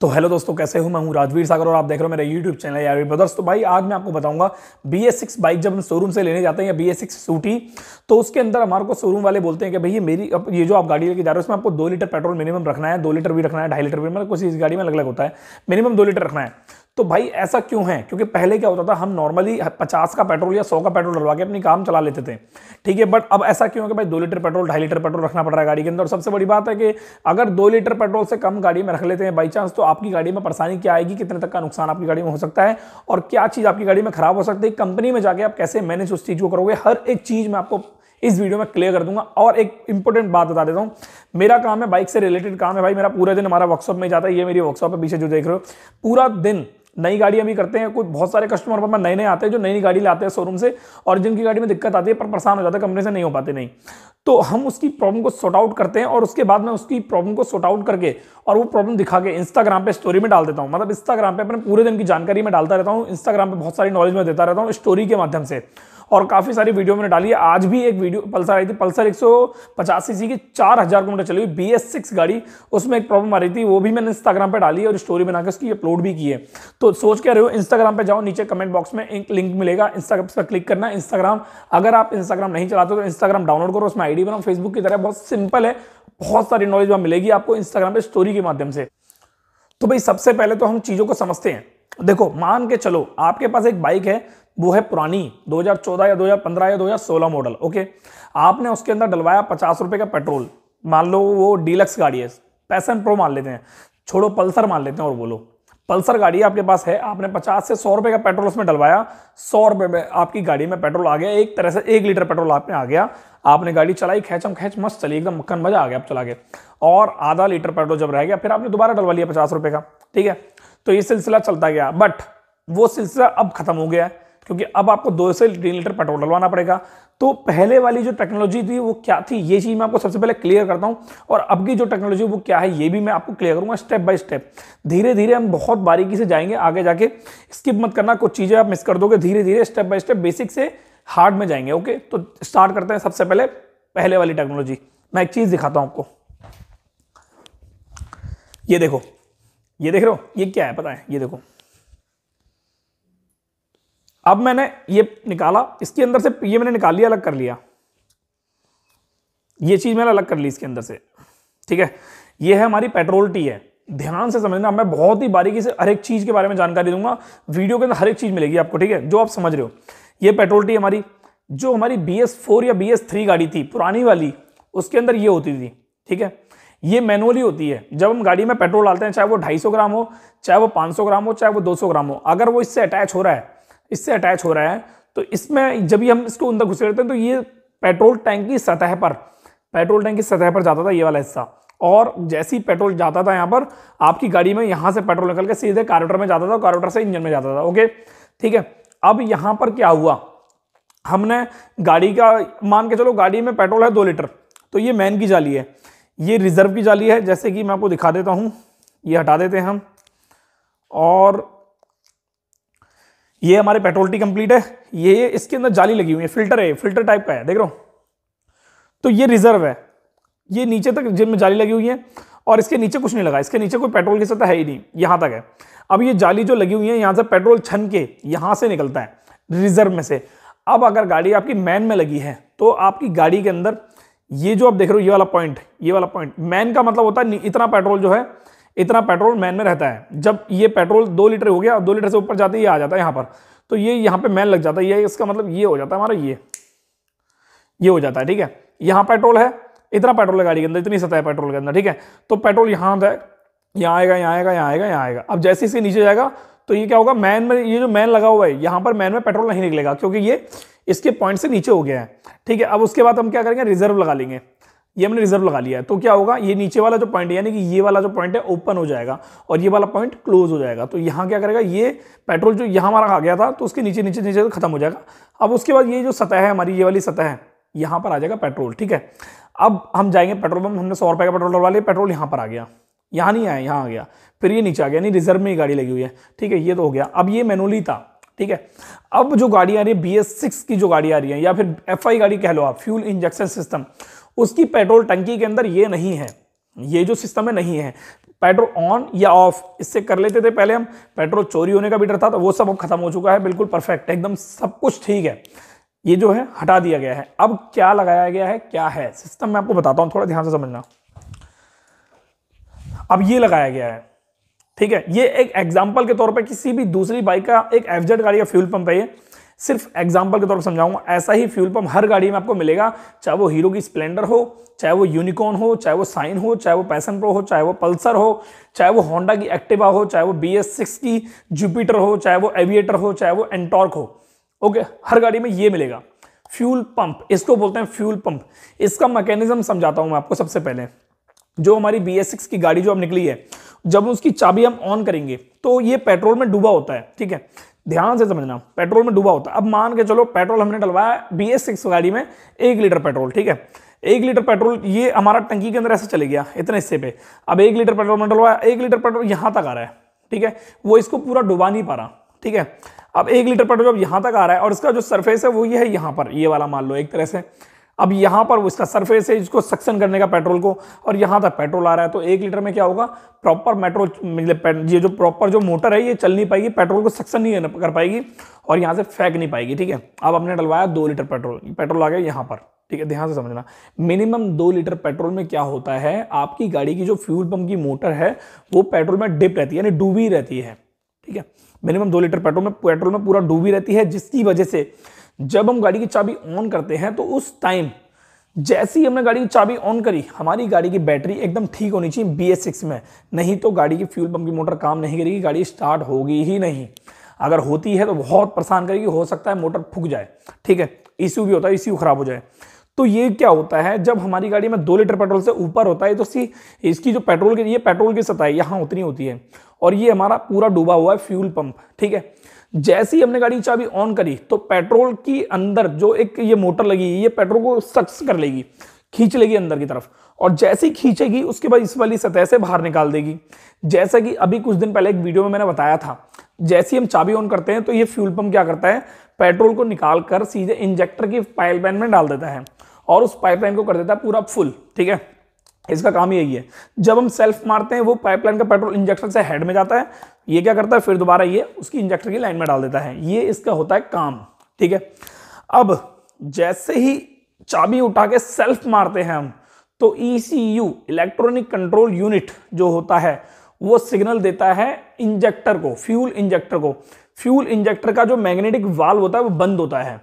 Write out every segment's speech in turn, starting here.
तो हेलो दोस्तों कैसे हूँ मैं हूँ राजवीर सागर और आप देख रहे हो मेरा यूट्यूब चैनल यार ब्रदर्स तो भाई आज मैं आपको बताऊंगा बी एस सिक्स बाइक जब हम शोरूम से लेने जाते हैं या बी एस सिक्स सूटी तो उसके अंदर हमारे को शोरूम वाले बोलते हैं कि भाई ये मेरी अब ये जो आप गाड़ी लेके जा रहे हो उसमें आपको दो लीटर पेट्रोल मिनिमम रखना है दो लीटर भी रखना है ढाई लीटर भी मतलब कुछ इस गाड़ी में अलग अलग होता है मिनिमम दो लीटर रखना है तो भाई ऐसा क्यों है क्योंकि पहले क्या होता था हम नॉर्मली 50 का पेट्रोल या 100 का पेट्रोल डलवा के अपनी काम चला लेते थे ठीक है बट अब ऐसा क्यों है कि भाई दो लीटर पेट्रोल ढाई लीटर पेट्रोल रखना पड़ रहा है गाड़ी के अंदर और सबसे बड़ी बात है कि अगर दो लीटर पेट्रोल से कम गाड़ी में रख लेते हैं बाई चांस तो आपकी गाड़ी में परेशानी क्या आएगी कितने तक का नुकसान आपकी गाड़ी में हो सकता है और क्या चीज़ आपकी गाड़ी में खराब हो सकती है कंपनी में जाके आप कैसे मैनेज उस चीज़ को करोगे हर एक चीज़ में आपको इस वीडियो में क्लियर कर दूंगा और एक इंपॉर्टेंट बात बता देता हूँ मेरा काम है बाइक से रिलेटेड काम है भाई मेरा पूरा दिन हमारा वर्कशॉप में जाता है ये मेरी वर्कशॉप है पीछे जो देख रहे हो पूरा दिन नई गाड़ी अभी करते हैं कुछ बहुत सारे कस्टमर पर नए नए आते हैं जो नई नई गाड़ी लाते हैं शोरूम से और जिनकी गाड़ी में दिक्कत आती है पर परेशान हो जाता है कंपनी से नहीं हो पाते नहीं तो हम उसकी प्रॉब्लम को सॉर्ट आउट करते हैं और उसके बाद में उसकी प्रॉब्लम को सॉर्ट आउट करके और वो प्रॉब्लम दिखा के इंस्टाग्राम पे स्टोरी में डाल देता हूँ मतलब इंस्टाग्राम पे अपने पूरे दिन की जानकारी में डालता रहता हूँ इंस्टाग्राम पे बहुत सारी नॉलेज में देता रहता हूँ स्टोरी के माध्यम से और काफ़ी सारी वीडियो मैंने डाली है आज भी एक वीडियो पल्सर आई थी पल्सर एक सीसी की चार हज़ार किलोमीटर चली हुई बी एस सिक्स गाड़ी उसमें एक प्रॉब्लम आ रही थी वो भी मैंने इंस्टाग्राम पर डाली और स्टोरी बनाकर उसकी अपलोड भी की है तो सोच क्या रहे हो इंस्टाग्राम पर जाओ नीचे कमेंट बॉक्स में एक लिंक मिलेगा इंस्टाग्राम पर क्लिक करना इंस्टाग्राम अगर आप इंस्टाग्राम नहीं चलाते तो इंस्टाग्राम डाउनलोड करो उसमें आईडी बनाओ फेसबुक की तरह बहुत सिंपल है बहुत सारी नॉलेज वहां मिलेगी आपको इंस्टाग्राम पे स्टोरी के माध्यम से तो भाई सबसे पहले तो हम चीज़ों को समझते हैं देखो मान के चलो आपके पास एक बाइक है वो है पुरानी 2014 या 2015 या 2016 मॉडल ओके आपने उसके अंदर डलवाया पचास रुपये का पेट्रोल मान लो वो डीलक्स गाड़ी है पैसन प्रो मान लेते हैं छोड़ो पल्सर मान लेते हैं और बोलो पल्सर गाड़ी आपके पास है आपने 50 से सौ रुपए का पेट्रोल उसमें डलवाया सौ रुपए में आपकी गाड़ी में पेट्रोल आ गया एक तरह से एक लीटर पेट्रोल आपने आ गया आपने गाड़ी चलाई खेचम खेच मस्त चली एकदम मक्खन मजा आ गया आप चला के और आधा लीटर पेट्रोल जब रह गया फिर आपने दोबारा डलवा लिया पचास रुपए का ठीक है तो ये सिलसिला चलता गया बट वो सिलसिला अब खत्म हो गया है क्योंकि अब आपको दो से तीन लीटर पेट्रोल डलवाना पड़ेगा तो पहले वाली जो टेक्नोलॉजी थी वो क्या थी ये चीज़ मैं आपको सबसे पहले क्लियर करता हूँ और अब की जो टेक्नोलॉजी वो क्या है ये भी मैं आपको क्लियर करूँगा स्टेप बाय स्टेप धीरे धीरे हम बहुत बारीकी से जाएंगे आगे जाके स्किप मत करना कुछ चीज़ें आप मिस कर दोगे धीरे धीरे स्टेप बाय स्टेप बेसिक से हार्ड में जाएंगे ओके तो स्टार्ट करते हैं सबसे पहले पहले वाली टेक्नोलॉजी मैं एक चीज़ दिखाता हूँ आपको ये देखो ये देख रहे हो ये क्या है पता है ये देखो अब मैंने ये निकाला इसके अंदर से ये मैंने निकाल लिया अलग कर लिया ये चीज़ मैंने अलग कर ली इसके अंदर से ठीक है ये है हमारी पेट्रोल टी है ध्यान से समझना मैं बहुत ही बारीकी से हर एक चीज़ के बारे में जानकारी दूंगा वीडियो के अंदर हर एक चीज़ मिलेगी आपको ठीक है जो आप समझ रहे हो ये पेट्रोल टी हमारी जो हमारी बी एस फोर या बी एस थ्री गाड़ी थी पुरानी वाली उसके अंदर ये होती थी ठीक है ये मैनुअली होती है जब हम गाड़ी में पेट्रोल डालते हैं चाहे वो 250 ग्राम हो चाहे वो 500 ग्राम हो चाहे वो 200 ग्राम हो अगर वो इससे अटैच हो रहा है इससे अटैच हो रहा है तो इसमें जब भी हम इसको अंदर रहते हैं तो ये पेट्रोल टैंक की सतह पर पेट्रोल टैंक की सतह पर जाता था ये वाला हिस्सा और जैसे ही पेट्रोल जाता था यहाँ पर आपकी गाड़ी में यहाँ से पेट्रोल निकल के सीधे कार्बोरेटर में जाता था और से इंजन में जाता था ओके ठीक है अब यहाँ पर क्या हुआ हमने गाड़ी का मान के चलो गाड़ी में पेट्रोल है दो लीटर तो ये मैन की जाली है ये रिजर्व की जाली है जैसे कि मैं आपको दिखा देता हूँ ये हटा देते हैं हम और ये हमारे पेट्रोल्टी कंप्लीट है ये इसके अंदर जाली लगी हुई है फिल्टर है फिल्टर टाइप का है देख रहा तो ये रिजर्व है ये नीचे तक जिम में जाली लगी हुई है और इसके नीचे कुछ नहीं लगा इसके नीचे कोई पेट्रोल की सतह है ही नहीं यहां तक है अब ये जाली जो लगी हुई है यहाँ से पेट्रोल छन के यहां से निकलता है रिजर्व में से अब अगर गाड़ी आपकी मैन में लगी है तो आपकी गाड़ी के अंदर ये जो आप देख रहे हो ये वाला पॉइंट ये वाला पॉइंट मैन का मतलब होता है इतना पेट्रोल जो है इतना पेट्रोल मैन में रहता है जब ये पेट्रोल दो लीटर हो गया और दो लीटर से ऊपर जाते ही आ जाता है यहाँ पर तो ये यहाँ पे मैन लग जाता है ये इसका मतलब ये हो जाता है हमारा ये ये हो जाता है ठीक है यहाँ पेट्रोल है इतना पेट्रोल है गाड़ी के अंदर इतनी सतह है पेट्रोल के अंदर ठीक है तो पेट्रोल यहाँ है यहाँ आएगा यहाँ आएगा यहाँ आएगा यहाँ आएगा अब जैसे इसके नीचे जाएगा तो ये क्या होगा मैन में ये जो मैन लगा हुआ है यहाँ पर मैन में पेट्रोल नहीं निकलेगा क्योंकि ये इसके पॉइंट से नीचे हो गया है ठीक है अब उसके बाद हम क्या करेंगे रिजर्व लगा लेंगे ये हमने रिजर्व लगा लिया है तो क्या होगा ये नीचे वाला जो पॉइंट यानी कि ये वाला जो पॉइंट है ओपन हो जाएगा और ये वाला पॉइंट क्लोज हो जाएगा तो यहाँ क्या करेगा ये पेट्रोल जो यहाँ हमारा आ गया था तो उसके नीचे नीचे नीचे खत्म हो जाएगा अब उसके बाद ये जो सतह है हमारी ये वाली सतह है यहाँ पर आ जाएगा पेट्रोल ठीक है अब हम जाएंगे पेट्रोल पंप हमने सौ रुपये का पेट्रोल डलवा लिया पेट्रोल यहाँ पर आ गया यहाँ नहीं आया यहाँ आ गया फिर ये नीचे आ गया नहीं रिजर्व में ही गाड़ी लगी हुई है ठीक है ये तो हो गया अब ये मैनुअली था ठीक है अब जो गाड़ी आ रही है बी एस सिक्स की जो गाड़ी आ रही है या फिर एफ आई गाड़ी कह लो आप फ्यूल इंजेक्शन सिस्टम उसकी पेट्रोल टंकी के अंदर ये नहीं है ये जो सिस्टम है नहीं है पेट्रोल ऑन या ऑफ इससे कर लेते थे पहले हम पेट्रोल चोरी होने का भी डर था तो वो सब अब खत्म हो चुका है बिल्कुल परफेक्ट एकदम सब कुछ ठीक है ये जो है हटा दिया गया है अब क्या लगाया गया है क्या है सिस्टम मैं आपको बताता हूं थोड़ा ध्यान से समझना अब ये लगाया गया है ठीक है ये एक एग्जाम्पल के तौर पर किसी भी दूसरी बाइक का एक एफजेड गाड़ी का फ्यूल पंप है ये सिर्फ एग्जाम्पल के तौर पर समझाऊंगा ऐसा ही फ्यूल पंप हर गाड़ी में आपको मिलेगा चाहे वो हीरो की स्प्लेंडर हो चाहे वो यूनिकॉर्न हो चाहे वो साइन हो चाहे वो पैसन प्रो हो चाहे वो पल्सर हो चाहे वो होंडा की एक्टिवा हो चाहे वो बी एस सिक्स की जुपिटर हो चाहे वो एविएटर हो चाहे वो एंटॉर्क हो ओके हर गाड़ी में ये मिलेगा फ्यूल पंप इसको बोलते हैं फ्यूल पंप इसका मैकेनिज्म समझाता हूं मैं आपको सबसे पहले जो हमारी बी एस सिक्स की गाड़ी जो अब निकली है जब उसकी चाबी हम ऑन करेंगे तो ये पेट्रोल में डूबा होता है ठीक है ध्यान से समझना पेट्रोल में डूबा होता है अब मान के चलो पेट्रोल हमने डलवाया बी एस सिक्स गाड़ी में एक लीटर पेट्रोल ठीक है एक लीटर पेट्रोल ये हमारा टंकी के अंदर ऐसे चले गया इतने हिस्से पे अब एक लीटर पेट्रोल में डलवाया एक लीटर पेट्रोल यहाँ तक आ रहा है ठीक है वो इसको पूरा डुबा नहीं पा रहा ठीक है अब एक लीटर पेट्रोल अब यहाँ तक आ रहा है और इसका जो सरफेस है वो ये है यहाँ पर ये वाला मान लो एक तरह से अब यहां पर इसका सरफेस है इसको सक्शन करने का पेट्रोल को और यहां तक पेट्रोल आ रहा है तो एक लीटर में क्या होगा प्रॉपर मेट्रो मतलब ये जो प्रॉपर जो मोटर है ये चल नहीं पाएगी पेट्रोल को सक्सन नहीं कर पाएगी और यहां से फेंक नहीं पाएगी ठीक है अब आपने डलवाया दो लीटर पेट्रोल पेट्रोल आ गया यहां पर ठीक है ध्यान से समझना मिनिमम दो लीटर पेट्रोल में क्या होता है आपकी गाड़ी की जो फ्यूल पंप की मोटर है वो पेट्रोल में डिप रहती है यानी डूबी रहती है ठीक है मिनिमम दो लीटर पेट्रोल में पेट्रोल में पूरा डूबी रहती है जिसकी वजह से जब हम गाड़ी की चाबी ऑन करते हैं तो उस टाइम जैसे ही हमने गाड़ी की चाबी ऑन करी हमारी गाड़ी की बैटरी एकदम ठीक होनी चाहिए बी एस सिक्स में नहीं तो गाड़ी की फ्यूल पंप की मोटर काम नहीं करेगी गाड़ी स्टार्ट होगी ही नहीं अगर होती है तो बहुत परेशान करेगी हो सकता है मोटर फूक जाए ठीक है इश्यू भी होता है इश्यू ख़राब हो जाए तो ये क्या होता है जब हमारी गाड़ी में दो लीटर पेट्रोल से ऊपर होता है तो सी इसकी जो पेट्रोल की ये पेट्रोल की सतह यहाँ उतनी होती है और ये हमारा पूरा डूबा हुआ है फ्यूल पंप ठीक है जैसे ही हमने गाड़ी चाबी ऑन करी तो पेट्रोल की अंदर जो एक ये मोटर लगी ये पेट्रोल को सक्स कर लेगी खींच लेगी अंदर की तरफ और जैसे ही खींचेगी उसके बाद इस वाली सतह से बाहर निकाल देगी जैसा कि अभी कुछ दिन पहले एक वीडियो में मैंने बताया था जैसे ही हम चाबी ऑन करते हैं तो ये फ्यूल पंप क्या करता है पेट्रोल को निकाल कर सीधे इंजेक्टर की पाइपलाइन में डाल देता है और उस पाइपलाइन को कर देता है पूरा फुल ठीक है इसका काम यही है जब हम सेल्फ मारते हैं वो पाइपलाइन का पेट्रोल इंजेक्टर से हेड में जाता है ये क्या करता है फिर दोबारा ये उसकी इंजेक्टर की लाइन में डाल देता है ये इसका होता है काम ठीक है अब जैसे ही चाबी उठा के सेल्फ मारते हैं हम तो ईसीयू इलेक्ट्रॉनिक कंट्रोल यूनिट जो होता है वो सिग्नल देता है इंजेक्टर को फ्यूल इंजेक्टर को फ्यूल इंजेक्टर का जो मैग्नेटिक वाल होता है वो बंद होता है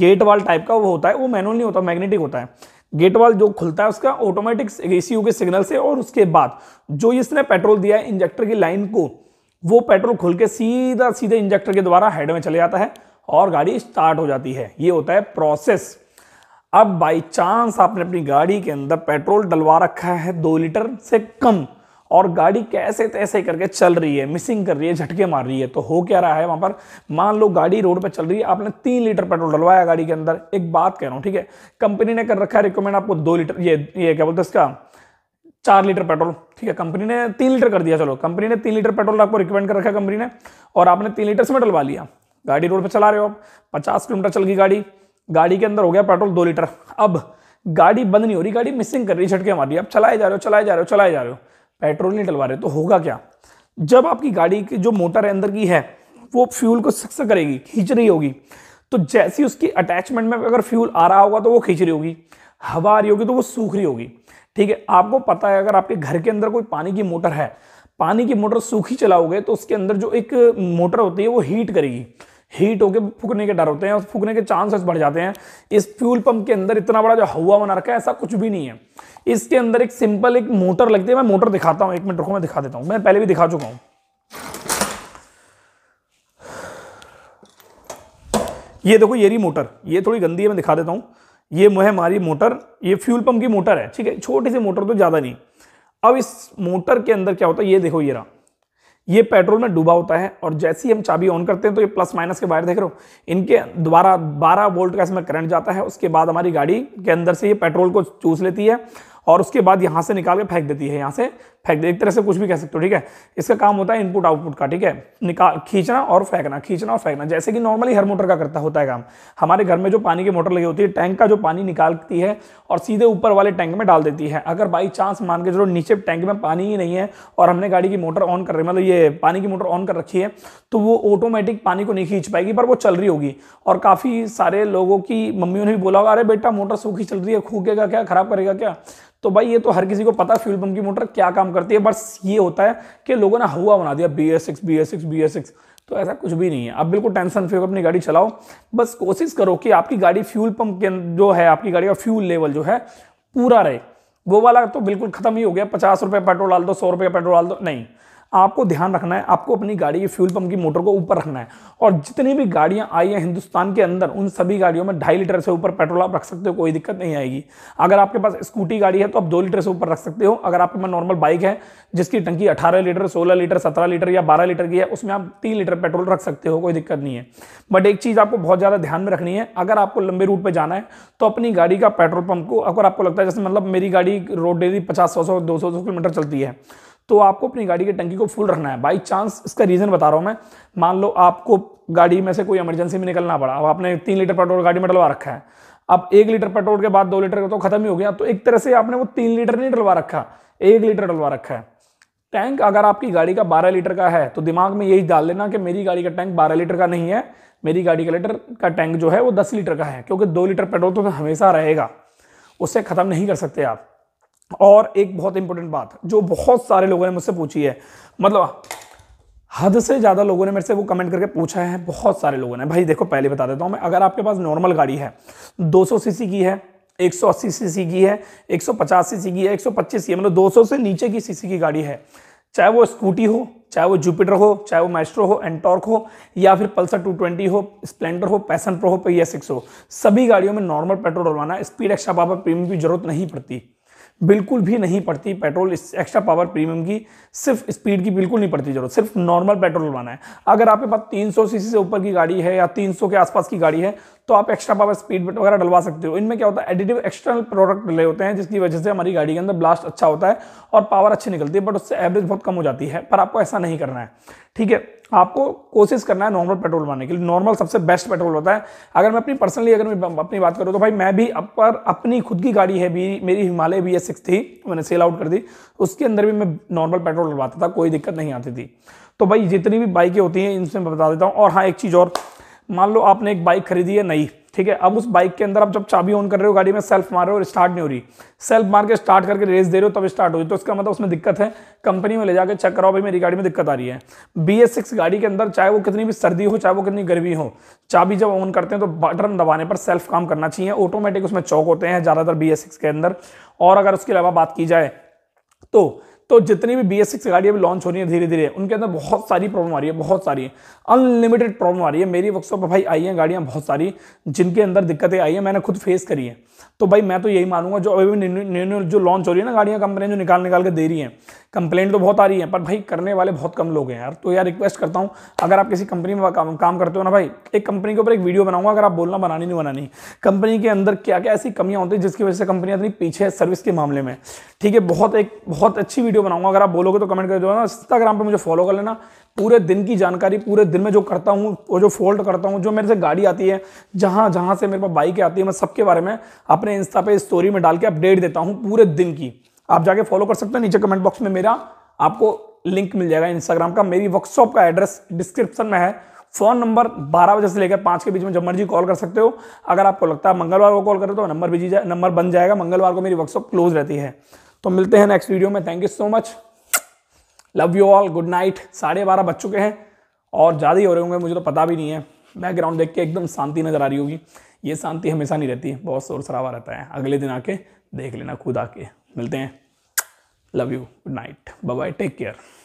गेट वाल टाइप का वो होता है वो मैनुअल नहीं होता मैग्नेटिक होता है गेट वाल जो खुलता है उसका ऑटोमेटिक एसीयू के सिग्नल से और उसके बाद जो इसने पेट्रोल दिया है इंजेक्टर की लाइन को वो पेट्रोल खुल के सीधा सीधे इंजेक्टर के द्वारा हेड में चले जाता है और गाड़ी स्टार्ट हो जाती है ये होता है प्रोसेस अब बाई चांस आपने अपनी गाड़ी के अंदर पेट्रोल डलवा रखा है दो लीटर से कम और गाड़ी कैसे तैसे करके चल रही है मिसिंग कर रही है झटके मार रही है तो हो क्या रहा है वहां पर मान लो गाड़ी रोड पर चल रही है आपने तीन लीटर पेट्रोल डलवाया गाड़ी के अंदर एक बात कह रहा हूं ठीक है कंपनी ने कर रखा है रिकमेंड आपको दो लीटर ये ये क्या बोलते इसका चार लीटर पेट्रोल ठीक है कंपनी ने तीन लीटर कर दिया चलो कंपनी ने तीन लीटर पेट्रोल आपको रिकमेंड कर रखा है कंपनी ने और आपने तीन लीटर से डलवा लिया गाड़ी रोड पर चला रहे हो आप पचास किलोमीटर चल गई गाड़ी गाड़ी के अंदर हो गया पेट्रोल दो लीटर अब गाड़ी बंद नहीं हो रही गाड़ी मिसिंग कर रही झटके मार रही आप चलाए जा रहे हो चलाए जा रहे हो चलाए जा रहे हो पेट्रोल नहीं डलवा रहे तो होगा क्या जब आपकी गाड़ी की जो मोटर है अंदर की है वो फ्यूल को सक्स करेगी खींच रही होगी तो जैसी उसकी अटैचमेंट में अगर फ्यूल आ रहा होगा तो वो खींच रही होगी हवा आ रही होगी तो वो सूख रही होगी ठीक है आपको पता है अगर आपके घर के अंदर कोई पानी की मोटर है पानी की मोटर सूखी चलाओगे तो उसके अंदर जो एक मोटर होती है वो हीट करेगी हीट होकर फूकने के डर होते हैं और फूकने के चांसेस बढ़ जाते हैं इस फ्यूल पंप के अंदर इतना बड़ा जो हवा बना रखा है ऐसा कुछ भी नहीं है इसके अंदर एक सिंपल एक मोटर लगती है मैं मोटर दिखाता हूं एक मिनट रुको मैं दिखा देता हूं मैं पहले भी दिखा चुका हूं ये देखो ये रही मोटर ये थोड़ी गंदी है मैं दिखा देता हूं ये है हमारी मोटर ये फ्यूल पंप की मोटर है ठीक है छोटी सी मोटर तो ज़्यादा नहीं अब इस मोटर के अंदर क्या होता है ये देखो ये रहा ये पेट्रोल में डूबा होता है और जैसे ही हम चाबी ऑन करते हैं तो ये प्लस माइनस के वायर देख रहे हो इनके द्वारा 12 वोल्ट का इसमें करंट जाता है उसके बाद हमारी गाड़ी के अंदर से ये पेट्रोल को चूस लेती है और उसके बाद यहाँ से निकाल के फेंक देती है यहाँ से फेंक एक तरह से कुछ भी कह सकते हो ठीक है इसका काम होता है इनपुट आउटपुट का ठीक है निकाल खींचना और फेंकना खींचना और फेंकना जैसे कि नॉर्मली हर मोटर का करता होता है काम हमारे घर में जो पानी की मोटर लगी होती है टैंक का जो पानी निकालती है और सीधे ऊपर वाले टैंक में डाल देती है अगर बाई चांस मान के चलो नीचे टैंक में पानी ही नहीं है और हमने गाड़ी की मोटर ऑन कर रही मतलब ये पानी की मोटर ऑन कर रखी है तो वो ऑटोमेटिक पानी को नहीं खींच पाएगी पर वो चल रही होगी और काफ़ी सारे लोगों की मम्मियों ने भी बोला होगा अरे बेटा मोटर सूखी चल रही है खूकेगा क्या खराब करेगा क्या तो भाई ये तो हर किसी को पता है फ्यूल पंप की मोटर क्या काम करती है बस ये होता है कि लोगों ने हवा बना दिया B S six B S six B S six तो ऐसा कुछ भी नहीं है आप बिल्कुल टेंशन फ्री अपनी गाड़ी चलाओ बस कोशिश करो कि आपकी गाड़ी फ्यूल पंप के जो है आपकी गाड़ी का फ्यूल लेवल जो है पूरा रहे वो वाला तो बिल्कुल खत्म ही हो गया पचास रुपये पेट्रोल डाल दो सौ रुपये पेट्रोल डाल दो नहीं आपको ध्यान रखना है आपको अपनी गाड़ी की फ्यूल पंप की मोटर को ऊपर रखना है और जितनी भी गाड़ियां आई हैं हिंदुस्तान के अंदर उन सभी गाड़ियों में ढाई लीटर से ऊपर पेट्रोल आप रख सकते हो कोई दिक्कत नहीं आएगी अगर आपके पास स्कूटी गाड़ी है तो आप दो लीटर से ऊपर रख सकते हो अगर आपके पास नॉर्मल बाइक है जिसकी टंकी अठारह लीटर सोलह लीटर सत्रह लीटर या बारह लीटर की है उसमें आप तीन लीटर पेट्रोल रख सकते हो कोई दिक्कत नहीं है बट एक चीज़ आपको बहुत ज़्यादा ध्यान में रखनी है अगर आपको लंबे रूट पर जाना है तो अपनी गाड़ी का पेट्रोल पंप को अगर आपको लगता है जैसे मतलब मेरी गाड़ी रोड डेली पचास सौ सौ दो सौ किलोमीटर चलती है तो आपको अपनी गाड़ी की टंकी को फुल रखना है बाई चांस इसका रीज़न बता रहा हूँ मैं मान लो आपको गाड़ी में से कोई इमरजेंसी में निकलना पड़ा अब आपने तीन लीटर पेट्रोल गाड़ी में डलवा रखा है अब एक लीटर पेट्रोल के बाद दो लीटर का तो खत्म ही हो गया तो एक तरह से आपने वो तीन लीटर नहीं डलवा रखा एक लीटर डलवा रखा है टैंक अगर आपकी गाड़ी का 12 लीटर का है तो दिमाग में यही डाल लेना कि मेरी गाड़ी का टैंक 12 लीटर का नहीं है मेरी गाड़ी का लीटर का टैंक जो है वो 10 लीटर का है क्योंकि दो लीटर पेट्रोल तो हमेशा रहेगा उससे ख़त्म नहीं कर सकते आप और एक बहुत इंपॉर्टेंट बात जो बहुत सारे लोगों ने मुझसे पूछी है मतलब हद से ज़्यादा लोगों ने मेरे से वो कमेंट करके पूछा है बहुत सारे लोगों ने भाई देखो पहले बता देता हूँ मैं अगर आपके पास नॉर्मल गाड़ी है 200 सीसी की है 180 सीसी की है 150 सीसी की है 125 की है मतलब 200 से नीचे की सीसी की गाड़ी है चाहे वो स्कूटी हो चाहे वो जुपिटर हो चाहे वो मैस्ट्रो हो एंटॉर्क हो या फिर पल्सर 220 हो स्प्लेंडर हो पैसन प्रो हो पे सिक्स हो सभी गाड़ियों में नॉर्मल पेट्रोल डलवाना स्पीड एक्स्ट्रा पापा प्रीमियम की जरूरत नहीं पड़ती बिल्कुल भी नहीं पड़ती पेट्रोल इस एक्स्ट्रा पावर प्रीमियम की सिर्फ स्पीड की बिल्कुल नहीं पड़ती जरूरत सिर्फ नॉर्मल पेट्रोल बनाना है अगर आपके पास 300 सीसी से ऊपर की गाड़ी है या 300 के आसपास की गाड़ी है तो आप एक्स्ट्रा पावर स्पीड वगैरह डलवा सकते हो इनमें क्या होता है एडिटिव एक्सटर्नल प्रोडक्ट डले होते हैं जिसकी वजह से हमारी गाड़ी के अंदर ब्लास्ट अच्छा होता है और पावर अच्छी निकलती है बट उससे एवरेज बहुत कम हो जाती है पर आपको ऐसा नहीं करना है ठीक है आपको कोशिश करना है नॉर्मल पेट्रोल बनाने के लिए नॉर्मल सबसे बेस्ट पेट्रोल होता है अगर मैं अपनी पर्सनली अगर मैं अपनी बात करूँ तो भाई मैं भी अपर अपनी खुद की गाड़ी है भी मेरी हिमालय बी एस सिक्स थी मैंने सेल आउट कर दी उसके अंदर भी मैं नॉर्मल पेट्रोल डलवाता था कोई दिक्कत नहीं आती थी तो भाई जितनी भी बाइकें होती हैं इनसे मैं बता देता हूँ और हाँ एक चीज़ और मान लो आपने एक बाइक खरीदी है नई ठीक है अब उस बाइक के अंदर आप जब चाबी ऑन कर रहे हो गाड़ी में सेल्फ मार रहे हो और स्टार्ट नहीं हो रही सेल्फ मार के स्टार्ट करके रेस दे रहे हो तब स्टार्ट हो रही तो इसका मतलब उसमें दिक्कत है कंपनी में ले जाकर चेक कराओ भाई मेरी गाड़ी में दिक्कत आ रही है बी एस सिक्स गाड़ी के अंदर चाहे वो कितनी भी सर्दी हो चाहे वो कितनी गर्मी हो चाबी जब ऑन करते हैं तो बटन दबाने पर सेल्फ काम करना चाहिए ऑटोमेटिक उसमें चौक होते हैं ज़्यादातर बी एस सिक्स के अंदर और अगर उसके अलावा बात की जाए तो तो जितनी भी बी एस सिक्स गाड़ियाँ भी लॉन्च हो रही हैं धीरे धीरे उनके अंदर बहुत सारी प्रॉब्लम आ रही है बहुत सारी अनलिमिटेड प्रॉब्लम आ रही है मेरी वर्कशॉप पर भाई आई हैं गाड़ियाँ बहुत सारी जिनके अंदर दिक्कतें आई हैं मैंने खुद फेस करी है तो भाई मैं तो यही मानूंगा जो अभी न्यू जो लॉन्च हो रही है ना गाड़ियाँ कंपनियाँ जो निकाल निकाल के दे रही हैं कंप्लेंट तो बहुत आ रही है पर भाई करने वाले बहुत कम लोग हैं यार तो यार रिक्वेस्ट करता हूँ अगर आप किसी कंपनी में काम, काम करते हो ना भाई एक कंपनी के ऊपर एक वीडियो बनाऊंगा अगर आप बोलना बनानी नहीं बनानी कंपनी के अंदर क्या क्या ऐसी कमियाँ होती है जिसकी वजह से कंपनियाँ इतनी पीछे है सर्विस के मामले में ठीक है बहुत एक बहुत अच्छी वीडियो वीडियो बनाऊंगा अगर आप बोलोगे तो कमेंट कर दो ना इंस्टाग्राम पर मुझे फॉलो कर लेना पूरे दिन की जानकारी पूरे दिन में जो करता हूँ वो जो फोल्ड करता हूँ जो मेरे से गाड़ी आती है जहाँ जहाँ से मेरे पास बाइकें आती है मैं सबके बारे में अपने इंस्टा पे स्टोरी में डाल के अपडेट देता हूँ पूरे दिन की आप जाके फॉलो कर सकते हैं नीचे कमेंट बॉक्स में मेरा आपको लिंक मिल जाएगा इंस्टाग्राम का मेरी वर्कशॉप का एड्रेस डिस्क्रिप्शन में है फोन नंबर 12 बजे से लेकर 5 के बीच में जब मर्जी कॉल कर सकते हो अगर आपको लगता है मंगलवार को कॉल करें तो नंबर भेजी जाए नंबर बन जाएगा मंगलवार को मेरी वर्कशॉप क्लोज रहती है तो मिलते हैं नेक्स्ट वीडियो में thank you so much love you all good night साढ़े बारह बज चुके हैं और ज़्यादा ही हो रहे होंगे मुझे तो पता भी नहीं है बैकग्राउंड देख के एकदम शांति नज़र आ रही होगी ये शांति हमेशा नहीं रहती बहुत शोर शराबा रहता है अगले दिन आके देख लेना खुद आके मिलते हैं love you good night bye take care